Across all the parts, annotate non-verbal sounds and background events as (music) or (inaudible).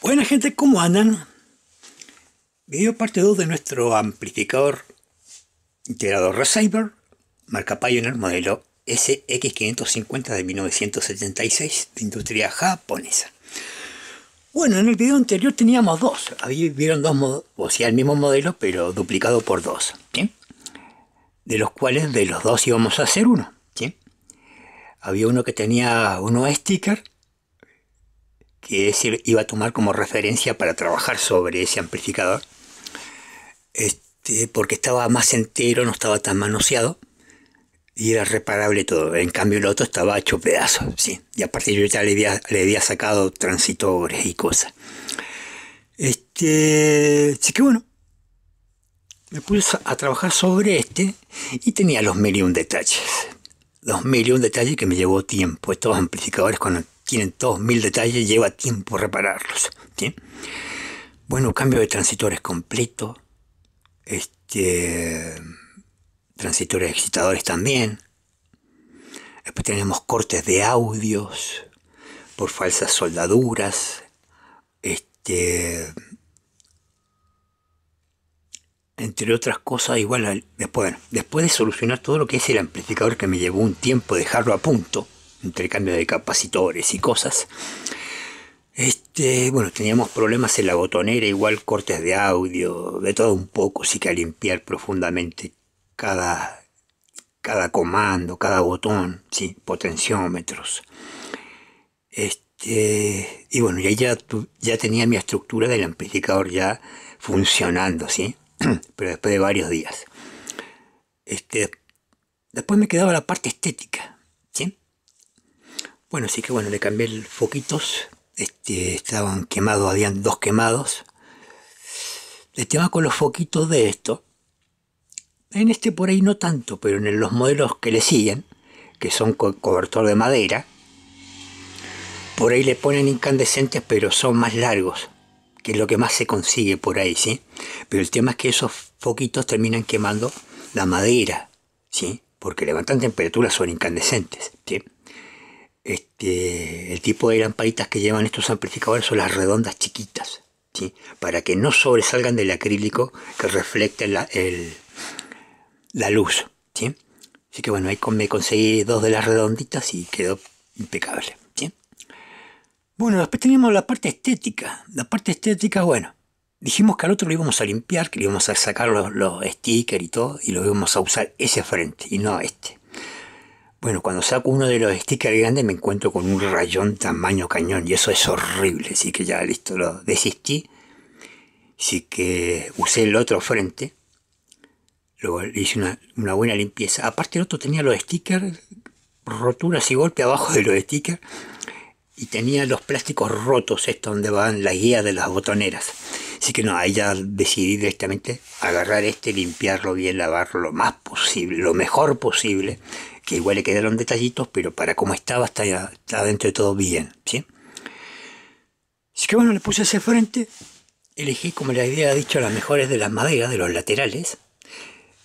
Buena gente, ¿cómo andan? Video parte 2 de nuestro amplificador integrador receiver, marca Pioneer modelo SX550 de 1976 de industria japonesa. Bueno, en el video anterior teníamos dos, ahí vieron dos o sea, el mismo modelo, pero duplicado por dos, De los cuales de los dos íbamos a hacer uno, ¿sí? Había uno que tenía uno sticker que iba a tomar como referencia para trabajar sobre ese amplificador, este, porque estaba más entero, no estaba tan manoseado y era reparable todo. En cambio, el otro estaba hecho pedazos, sí. Y a partir ya le había, le había sacado transitores y cosas. Este, así que bueno, me puse a trabajar sobre este y tenía los mil y un detalles. Los mil y un detalles que me llevó tiempo. Estos amplificadores, con todos mil detalles, lleva tiempo repararlos. Bueno, cambio de transitores completo, este, transitores excitadores también. Después tenemos cortes de audios por falsas soldaduras. Este, entre otras cosas, igual después, después de solucionar todo lo que es el amplificador que me llevó un tiempo dejarlo a punto intercambio de capacitores y cosas. Este, bueno, teníamos problemas en la botonera, igual cortes de audio, de todo un poco, sí que a limpiar profundamente cada, cada comando, cada botón, sí, potenciómetros. Este, y bueno, ya, ya, ya tenía mi estructura del amplificador ya funcionando, sí, (clears throat) pero después de varios días. Este, después me quedaba la parte estética bueno, así que bueno, le cambié el foquitos. Este, estaban quemados, habían dos quemados. El tema con los foquitos de esto, en este por ahí no tanto, pero en los modelos que le siguen, que son con cobertor de madera, por ahí le ponen incandescentes, pero son más largos, que es lo que más se consigue por ahí, ¿sí? Pero el tema es que esos foquitos terminan quemando la madera, ¿sí? Porque levantan temperaturas, son incandescentes, ¿sí? este, el tipo de lamparitas que llevan estos amplificadores son las redondas chiquitas, ¿sí? para que no sobresalgan del acrílico que refleje la, la luz. Así que bueno, ahí me conseguí dos de las redonditas y quedó impecable. Bueno, después teníamos la parte estética. La parte estética, bueno, dijimos que al otro lo íbamos a limpiar, que le íbamos a sacar los, los stickers y todo, y lo íbamos a usar ese frente y no este. Bueno, cuando saco uno de los stickers grandes me encuentro con un rayón tamaño cañón y eso es horrible, así que ya listo, lo desistí. Así que usé el otro frente, luego hice una, buena limpieza. Aparte el otro tenía los stickers, roturas y golpe abajo de los stickers y tenía los plásticos rotos, esto donde van las guías de las botoneras. Así que no, ahí ya decidí directamente agarrar este, limpiarlo bien, lavarlo lo más posible, lo mejor posible que igual le quedaron detallitos, pero para cómo estaba, está, está dentro de todo bien, ¿sí? Así que bueno, le puse ese frente, elegí, como la idea ha dicho, las mejores de las maderas, de los laterales,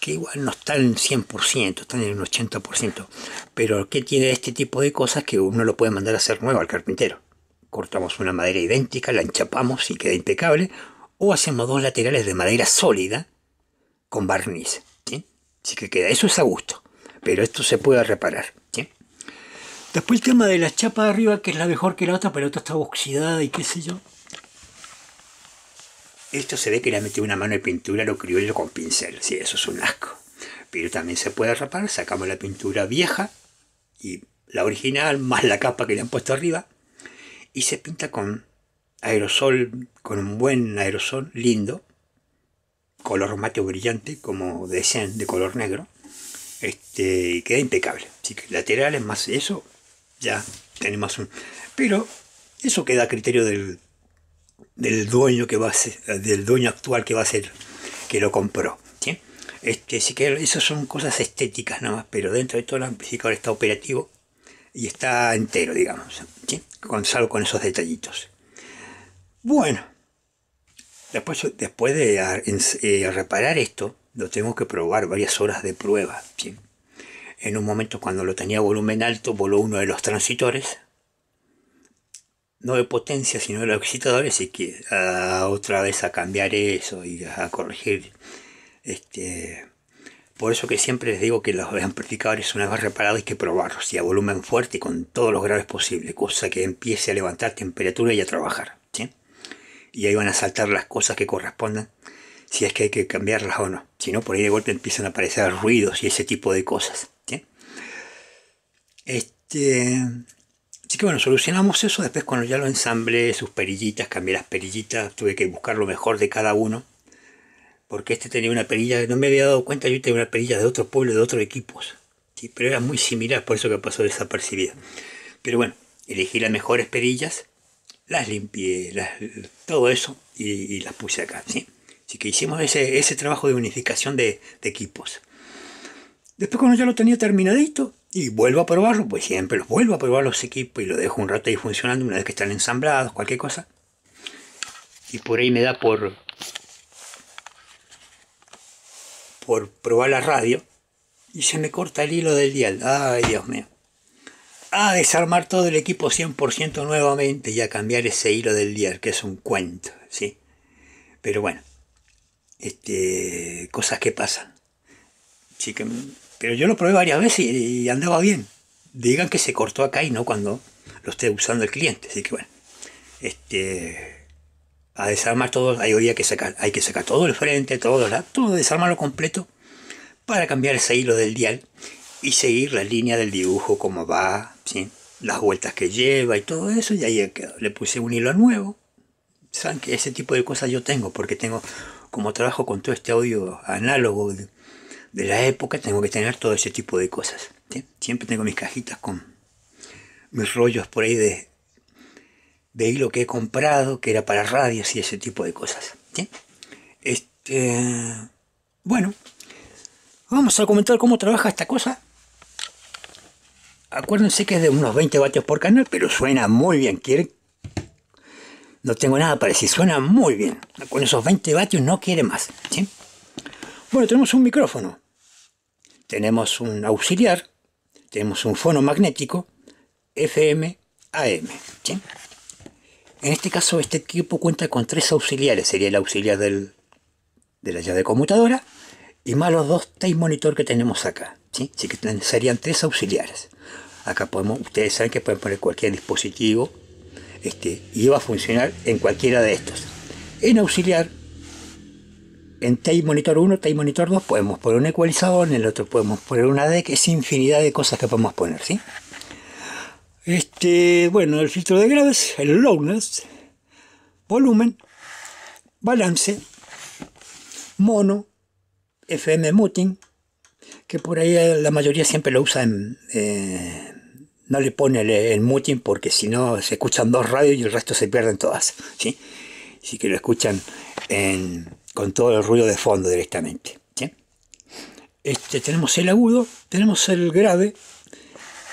que igual no están 100%, están en un 80%, pero que tiene este tipo de cosas que uno lo puede mandar a hacer nuevo al carpintero. Cortamos una madera idéntica, la enchapamos y queda impecable, o hacemos dos laterales de madera sólida con barniz. ¿sí? Así que queda, eso es a gusto pero esto se puede reparar. Después el tema de la chapa de arriba, que es la mejor que la otra, pero la otra está oxidada y qué sé yo. Esto se ve que le metido una mano de pintura lo criollo con pincel, sí, eso es un asco. Pero también se puede reparar, sacamos la pintura vieja y la original más la capa que le han puesto arriba y se pinta con aerosol, con un buen aerosol lindo, color mate brillante como decían de color negro este, queda impecable. Así laterales más eso, ya tenemos un... Pero eso queda a criterio del, del dueño que va a ser, del dueño actual que va a ser, que lo compró. ¿sí? Este, así que esas son cosas estéticas nada más, pero dentro de todo el amplificador está operativo y está entero, digamos. Con, salvo con esos detallitos. Bueno, después, después de eh, reparar esto, lo tengo que probar, varias horas de prueba. Bien, En un momento cuando lo tenía volumen alto, voló uno de los transitores, no de potencia, sino de los excitadores, y que ah, otra vez a cambiar eso y a, corregir. Este, por eso que siempre les digo que los amplificadores una vez reparados hay que probarlos y a volumen fuerte y con todos los graves posibles, cosa que empiece a levantar temperatura y a trabajar. Y ahí van a saltar las cosas que correspondan si es que hay que cambiarlas o no. Si no, por ahí de golpe empiezan a aparecer ruidos y ese tipo de cosas. Este, así que bueno, solucionamos eso después cuando ya lo ensamblé, sus perillitas, cambié las perillitas, tuve que buscar lo mejor de cada uno. Porque este tenía una perilla, no me había dado cuenta, yo tenía una perilla de otro pueblo, de otros equipos. Pero era muy similar, por eso que pasó desapercibida. Pero bueno, elegí las mejores perillas, las limpié, las, todo eso y, y las puse acá. ¿sí? Así que hicimos ese, trabajo de unificación de, equipos. Después cuando ya lo tenía terminadito, y vuelvo a probarlo, pues siempre los vuelvo a probar los equipos y lo dejo un rato ahí funcionando una vez que están ensamblados, cualquier cosa. Y por ahí me da por, por probar la radio y se me corta el hilo del dial. Ay, Dios mío. A desarmar todo el equipo 100% nuevamente y a cambiar ese hilo del dial, que es un cuento, ¿sí? Pero bueno, este, cosas que pasan. sí pero yo lo probé varias veces y, andaba bien. Digan que se cortó acá y no cuando lo esté usando el cliente. Así que bueno, este, a desarmar todo, hay, hoy que sacar, hay que sacar todo el frente, todo, la, todo desarmarlo completo para cambiar ese hilo del dial y seguir la línea del dibujo como va, ¿sí? las vueltas que lleva y todo eso. Y ahí le puse un hilo nuevo. Saben que ese tipo de cosas yo tengo porque tengo como trabajo con todo este audio análogo de, la época, tengo que tener todo ese tipo de cosas. Siempre tengo mis cajitas con mis rollos por ahí de, de hilo que he comprado, que era para radios y ese tipo de cosas. Este, bueno, vamos a comentar cómo trabaja esta cosa. Acuérdense que es de unos 20 vatios por canal, pero suena muy bien. Quieren no tengo nada para decir, suena muy bien. Con esos 20 vatios no quiere más. ¿sí? Bueno, tenemos un micrófono, tenemos un auxiliar, tenemos un fono magnético, FM, AM. ¿sí? En este caso, este equipo cuenta con tres auxiliares. Sería el auxiliar del, de la llave de conmutadora y más los dos tape monitor que tenemos acá. ¿sí? Así que serían tres auxiliares. Acá podemos, ustedes saben que pueden poner cualquier dispositivo este, y va a funcionar en cualquiera de estos. En auxiliar, en TAI Monitor 1, Time Monitor 2 podemos poner un ecualizador, en el otro podemos poner una DEC, es infinidad de cosas que podemos poner, ¿sí? Este, bueno, el filtro de graves, el Lowness volumen, balance, mono, FM muting, que por ahí la mayoría siempre lo usa en, eh, no le pone el, muting porque si no se escuchan dos radios y el resto se pierden todas. ¿sí? Así que lo escuchan con todo el ruido de fondo directamente. Este, tenemos el agudo, tenemos el grave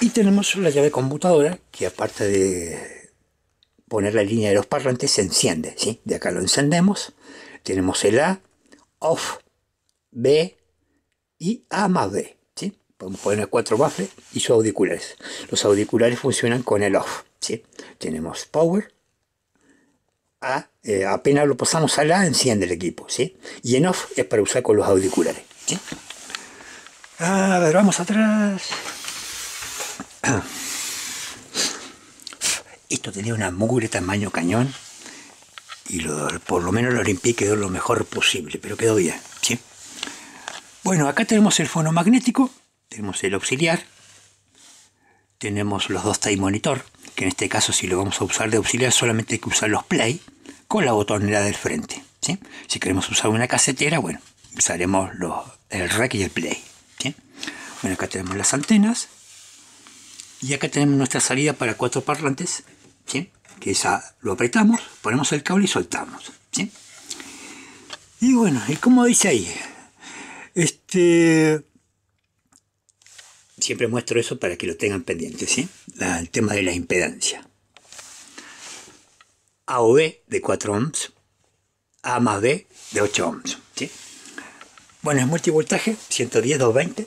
y tenemos la llave computadora que aparte de poner la línea de los parlantes se enciende. ¿sí? De acá lo encendemos. Tenemos el A, OFF, B y A más B podemos poner cuatro baffles y sus auriculares. Los auriculares funcionan con el off. ¿sí? Tenemos power. Eh, apenas lo pasamos a la, enciende el equipo. ¿sí? Y en off es para usar con los auriculares. A ver, vamos atrás. (clears throat) Esto tenía una mugre tamaño cañón. Y por lo menos lo limpié quedó lo mejor posible, pero quedó bien. Bueno, acá tenemos el fono magnético tenemos el auxiliar, tenemos los dos time monitor, que en este caso si lo vamos a usar de auxiliar solamente hay que usar los play con la botonera del frente. Si queremos usar una casetera, bueno, usaremos los, el rec y el play. Bueno, acá tenemos las antenas y acá tenemos nuestra salida para cuatro parlantes, que esa lo apretamos, ponemos el cable y soltamos. Y bueno, y como dice ahí, este Siempre muestro eso para que lo tengan pendiente, ¿sí? el tema de la impedancia. A o B de 4 ohms, A más B de 8 ohms, ¿sí? Bueno, es multivoltaje, 110, 220.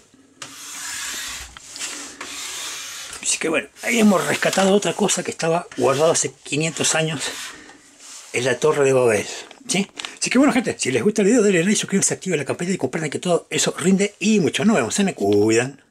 Así que bueno, ahí hemos rescatado otra cosa que estaba guardada hace 500 años en la Torre de Babel. ¿sí? Así que bueno gente, si les gusta el video denle like, suscríbanse, activen la campanita y comprendan que todo eso rinde y mucho. Nos vemos, se me cuidan.